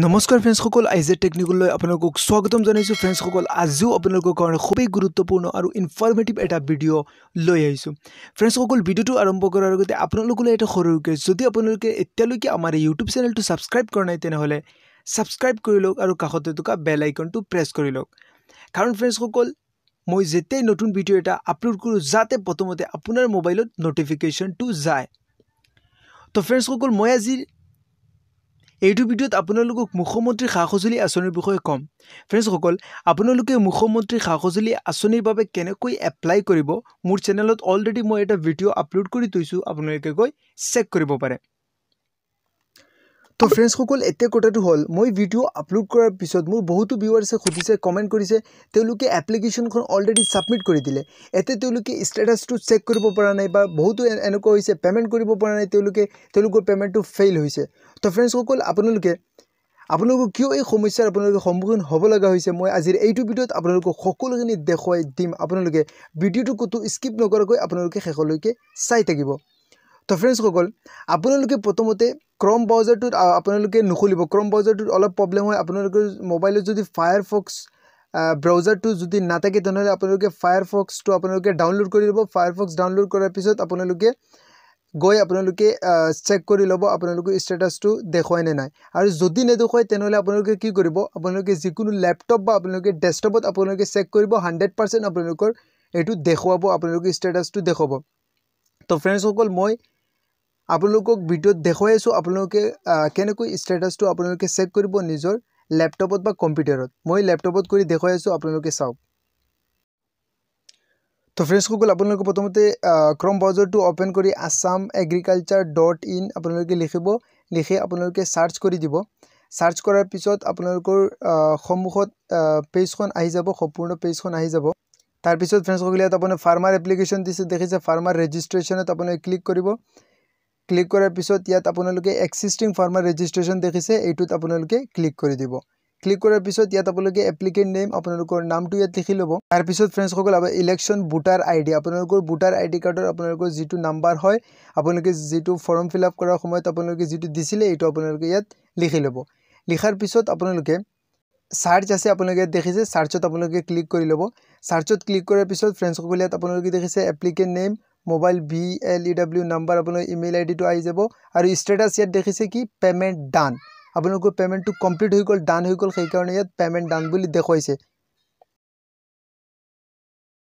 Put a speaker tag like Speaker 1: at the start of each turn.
Speaker 1: নমস্কাৰ ফ্ৰেণ্ডছসকল আই জে টেকনিকলৈ আপোনালোকক স্বাগতম জনাইছোঁ ফ্ৰেণ্ডছসকল আজিও আপোনালোকৰ কাৰণে খুবেই গুৰুত্বপূৰ্ণ আৰু ইনফৰ্মেটিভ এটা ভিডিঅ' লৈ আহিছোঁ ফ্ৰেণ্ডছসকল ভিডিঅ'টো আৰম্ভ কৰাৰ আগতে আপোনালোকলৈ এটা সৰু ৰোগে যদি আপোনালোকে এতিয়ালৈকে আমাৰ এই ইউটিউব চেনেলটো ছাবস্ক্ৰাইব কৰা নাই তেনেহ'লে ছাবস্ক্ৰাইব কৰি লওক আৰু কাষতে থকা বেল আইকনটো প্ৰেছ কৰি লওক কাৰণ ফ্ৰেণ্ডছসকল মই যেতিয়াই নতুন ভিডিঅ' এটা আপলোড কৰোঁ যাতে প্ৰথমতে আপোনাৰ মোবাইলত ন'টিফিকেশ্যনটো যায় তো ফ্ৰেণ্ডছসকল মই আজিৰ এইটো ভিডিঅ'ত আপোনালোকক মুখ্যমন্ত্ৰীৰ সা সঁজুলি আঁচনিৰ বিষয়ে ক'ম ফ্ৰেণ্ডছসকল আপোনালোকে মুখ্যমন্ত্ৰীৰ সা সঁজুলি আঁচনিৰ বাবে কেনেকৈ এপ্লাই কৰিব মোৰ চেনেলত অলৰেডি মই এটা ভিডিঅ' আপলোড কৰি থৈছোঁ আপোনালোকে গৈ চেক কৰিব পাৰে তো ফ্ৰেণ্ডছসকল এতিয়া কথাটো হ'ল মই ভিডিঅ' আপলোড কৰাৰ পিছত মোৰ বহুতো ভিউৱাৰ্ছে সুধিছে কমেণ্ট কৰিছে তেওঁলোকে এপ্লিকেশ্যনখন অলৰেডি ছাবমিট কৰি দিলে এতিয়া তেওঁলোকে ষ্টেটাছটো চেক কৰিব পৰা নাই বা বহুতো এনেকুৱা হৈছে পে'মেণ্ট কৰিব পৰা নাই তেওঁলোকে তেওঁলোকৰ পে'মেণ্টটো ফেইল হৈছে তো ফ্ৰেণ্ডছসকল আপোনালোকে আপোনালোকক কিয় এই সমস্যাৰ আপোনালোকে সন্মুখীন হ'ব লগা হৈছে মই আজিৰ এইটো ভিডিঅ'ত আপোনালোকক সকলোখিনি দেখুৱাই দিম আপোনালোকে ভিডিঅ'টো ক'তো স্কিপ নকৰাকৈ আপোনালোকে শেষলৈকে চাই থাকিব তো ফ্ৰেণ্ডছসকল আপোনালোকে প্ৰথমতে ক্ৰম ব্ৰাউজাৰটোত আপোনালোকে নুখুলিব ক্ৰম ব্ৰাউজাৰটোত অলপ প্ৰব্লেম হয় আপোনালোকৰ মোবাইলত যদি ফায়াৰফক্স ব্ৰাউজাৰটো যদি নাথাকে তেনেহ'লে আপোনালোকে ফায়াৰফক্সটো আপোনালোকে ডাউনলোড কৰি ল'ব ফায়াৰফক্স ডাউনলোড কৰাৰ পিছত আপোনালোকে গৈ আপোনালোকে চেক কৰি ল'ব আপোনালোকৰ ষ্টেটাছটো দেখুৱাই নে নাই আৰু যদি নেদেখুৱায় তেনেহ'লে আপোনালোকে কি কৰিব আপোনালোকে যিকোনো লেপটপ বা আপোনালোকে ডেস্কটপত আপোনালোকে চেক কৰিব হাণ্ড্ৰেড পাৰ্চেণ্ট আপোনালোকৰ এইটো দেখুৱাব আপোনালোকে ষ্টেটাছটো দেখুৱাব তো ফ্ৰেণ্ডছসকল মই আপোনালোকক ভিডিঅ'ত দেখুৱাই আছোঁ আপোনালোকে কেনেকৈ ষ্টেটাছটো আপোনালোকে চেক কৰিব নিজৰ লেপটপত বা কম্পিউটাৰত মই লেপটপত কৰি দেখুৱাই আছোঁ আপোনালোকে চাওক তো ফ্ৰেণ্ডছসকল আপোনালোকে প্ৰথমতে ক্ৰম ব্ৰাউজাৰটো অ'পেন কৰি আছাম এগ্ৰিকালচাৰ ডট ইন আপোনালোকে লিখিব লিখি আপোনালোকে চাৰ্চ কৰি দিব চাৰ্চ কৰাৰ পিছত আপোনালোকৰ সন্মুখত পেজখন আহি যাব সম্পূৰ্ণ পেজখন আহি যাব তাৰপিছত ফ্ৰেণ্ডছসকলে ইয়াত আপোনাৰ ফাৰ্মাৰ এপ্লিকেশ্যন দিছে দেখিছে ফাৰ্মাৰ ৰেজিষ্ট্ৰেশ্যনত আপোনালোকে ক্লিক কৰিব ক্লিক করার পিছত ইয়াত আপনাদের এক্সিস্টিং ফার্মার রেজিষ্ট্রেশন দেখিছে এইটুত আপনাদের ক্লিক করে দিব ক্লিক করার পিছত ইয়াত আপনাদের এপ্লিকেট নেম আপনাদের নামটি ইয়াত লিখি লব তারপর ফ্রেন্ডস সকল আবার ইলেকশন ভোটার আইডি আপনাদের ভোটার আইডি কার্ডর আপনাদের যুক্ত নাম্বার হয় আপনাদের যুক্ত ফর্ম ফিল আপ করার সময় আপনাদের যুক্ত দিছিলে এইটা আপনাদের ইয়াত লিখি লব লিখার পিছত আপনাদের সার্চ আছে আপনাদের দেখিছে সার্চত আপনাদের ক্লিক করে লব সার্চত ক্লিক করার পিছত ফ্রেন্ডস সকল ইয়াত আপনাদের দেখিছে এপ্লিকেট নেম मोबाइल बीएलईडब्ल्यू नंबर अपन ईमेल आईडी টো আই যাবো আর স্ট্যাটাস ইয়াত দেখিছে কি পেমেন্ট ডান আপোনাকো পেমেন্ট টো কমপ্লিট হইগল ডান হইগল সেই কারণে ইয়াত পেমেন্ট ডান বলি দেখা হইছে